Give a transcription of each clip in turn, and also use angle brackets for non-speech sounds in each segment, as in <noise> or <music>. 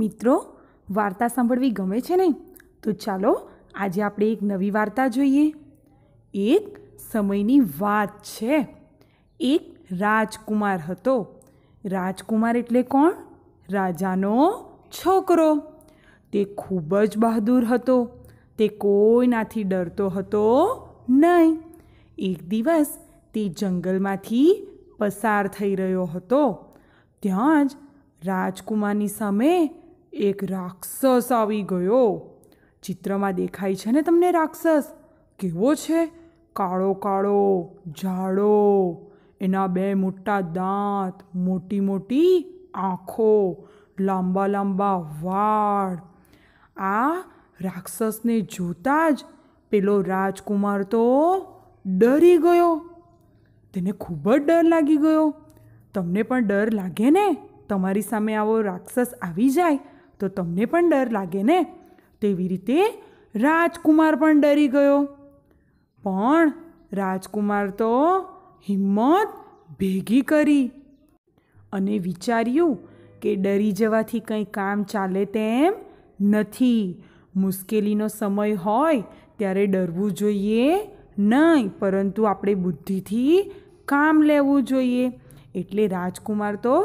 મિત્રો વાર્તા સાંભળવી ગમે છે ને તો ચાલો આજે આપણે એક નવી વાર્તા જોઈએ એક સમયની વાત છે એક રાજકુમાર હતો રાજકુમાર એટલે કોણ રાજાનો છોકરો તે ખૂબ જ બહાદુર હતો તે કોઈનાથી ડરતો હતો નહીં એક દિવસ તે જંગલમાંથી પસાર થઈ રહ્યો હતો ત્યાં જ રાજકુમારની સામે એક રાક્ષસ આવી ગયો ચિત્રમાં દેખાય છે ને તમને રાક્ષસ કેવો છે કાળો કાળો જાડો એના બે મોટા દાંત મોટી મોટી આંખો લાંબા લાંબા વાળ આ રાક્ષસને જોતાં જ પેલો રાજકુમાર તો ડરી ગયો તેને ખૂબ જ ડર લાગી ગયો તમને પણ ડર લાગે ને તમારી સામે આવો રાક્ષસ આવી જાય તો તમને પણ ડર લાગે ને તેવી રીતે રાજકુમાર પણ ડરી ગયો પણ રાજકુમાર તો હિંમત ભેગી કરી અને વિચાર્યું કે ડરી જવાથી કંઈ કામ ચાલે તેમ નથી મુશ્કેલીનો સમય હોય ત્યારે ડરવું જોઈએ નહીં પરંતુ આપણે બુદ્ધિથી કામ લેવું જોઈએ એટલે રાજકુમાર તો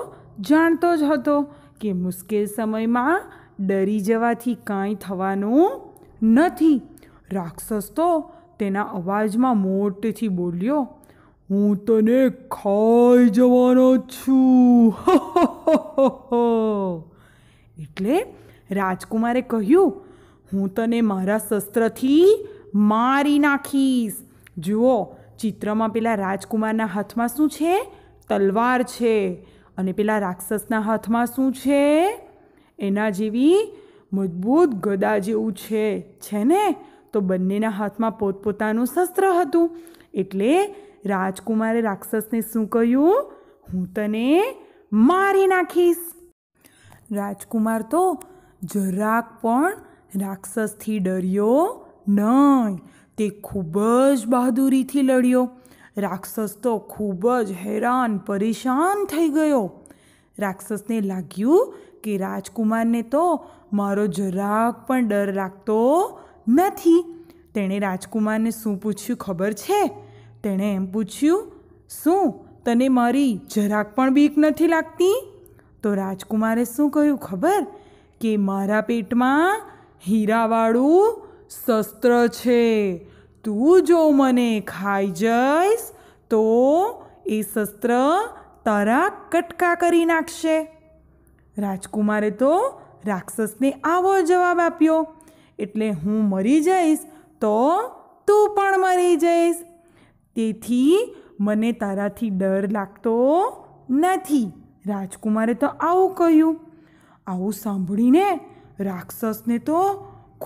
જાણતો જ હતો કે મુશ્કેલ સમયમાં ડરી જવાથી કાંઈ થવાનું નથી રાક્ષસ તો તેના અવાજમાં મોટેથી બોલ્યો હું તને ખાઈ જવાનો છું <laughs> એટલે રાજકુમારે કહ્યું હું તને મારા શસ્ત્રથી મારી નાખીશ જુઓ ચિત્રમાં પેલા રાજકુમારના હાથમાં શું છે તલવાર છે અને પેલા રાક્ષસના હાથમાં શું છે એના જેવી મજબૂત ગદા જેવું છે છે ને તો બંનેના હાથમાં પોતપોતાનું શસ્ત્ર હતું એટલે રાજકુમારે રાક્ષસને શું કહ્યું હું તને મારી નાખીશ રાજકુમાર તો જરાક પણ રાક્ષસથી ડર્યો નહીં તે ખૂબ જ બહાદુરીથી લડ્યો રાક્ષસ તો ખૂબ જ હેરાન પરેશાન થઈ ગયો રાક્ષસને લાગ્યું કે રાજકુમારને તો મારો જરાક પણ ડર લાગતો નથી તેણે રાજકુમારને શું પૂછ્યું ખબર છે તેણે એમ પૂછ્યું શું તને મારી જરાક પણ બીક નથી લાગતી તો રાજકુમારે શું કહ્યું ખબર કે મારા પેટમાં હીરાવાળું શસ્ત્ર છે તું જો મને ખાઈ જઈશ તો એ શસ્ત્ર તારા કટકા કરી નાખશે રાજકુમારે તો રાક્ષસને આવો જવાબ આપ્યો એટલે હું મરી જઈશ તો તું પણ મરી જઈશ તેથી મને તારાથી ડર લાગતો નથી રાજકુમારે તો આવું કહ્યું આવું સાંભળીને રાક્ષસને તો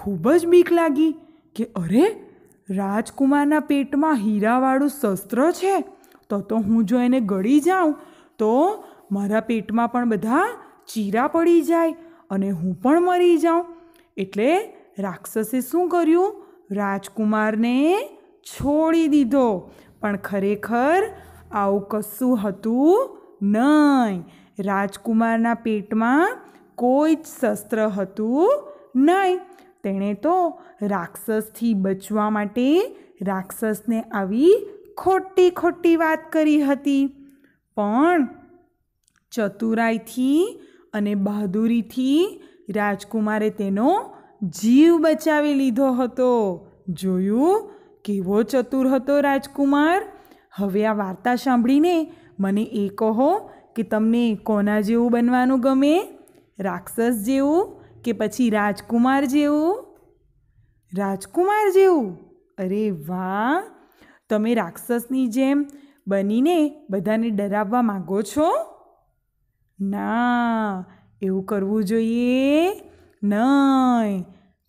ખૂબ જ બીક લાગી કે અરે રાજકુમારના પેટમાં હીરાવાળું શસ્ત્ર છે તો તો હું જો એને ગળી જાઉં તો મારા પેટમાં પણ બધા ચીરા પડી જાય અને હું પણ મરી જાઉં એટલે રાક્ષસે શું કર્યું રાજકુમારને છોડી દીધો પણ ખરેખર આવું કશું હતું નહીં રાજકુમારના પેટમાં કોઈ જ શસ્ત્ર હતું નહીં તેણે તો રાક્ષસથી બચવા માટે રાક્ષસને આવી ખોટી ખોટી વાત કરી હતી પણ ચતુરાઈથી અને બહાદુરીથી રાજકુમારે તેનો જીવ બચાવી લીધો હતો જોયું કેવો ચતુર હતો રાજકુમાર હવે આ વાર્તા સાંભળીને મને એ કહો કે તમને કોના જેવું બનવાનું ગમે રાક્ષસ જેવું કે પછી રાજકુમાર જેવું રાજકુમાર જેવું અરે વાહ તમે રાક્ષસની જેમ બનીને બધાને ડરાવવા માગો છો ના એવું કરવું જોઈએ નહીં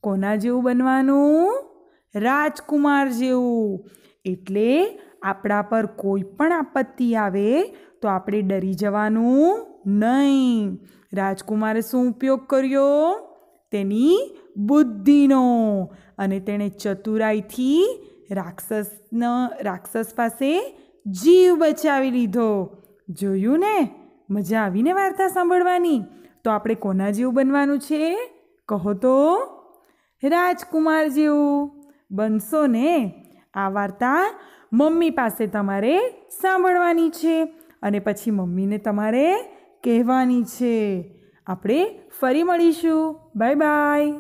કોના જેવું બનવાનું રાજકુમાર જેવું એટલે આપણા પર કોઈ પણ આપત્તિ આવે તો આપણે ડરી જવાનું નહીં રાજકુમારે શું ઉપયોગ કર્યો તેની બુદ્ધિનો અને તેણે ચતુરાઈથી રાક્ષસનો રાક્ષસ પાસે જીવ બચાવી લીધો જોયું ને મજા આવીને વાર્તા સાંભળવાની તો આપણે કોના જેવું બનવાનું છે કહો તો રાજકુમાર જેવું બનશો ને આ વાર્તા મમ્મી પાસે તમારે સાંભળવાની છે અને પછી મમ્મીને તમારે કહેવાની છે આપણે ફરી મળીશું બાય બાય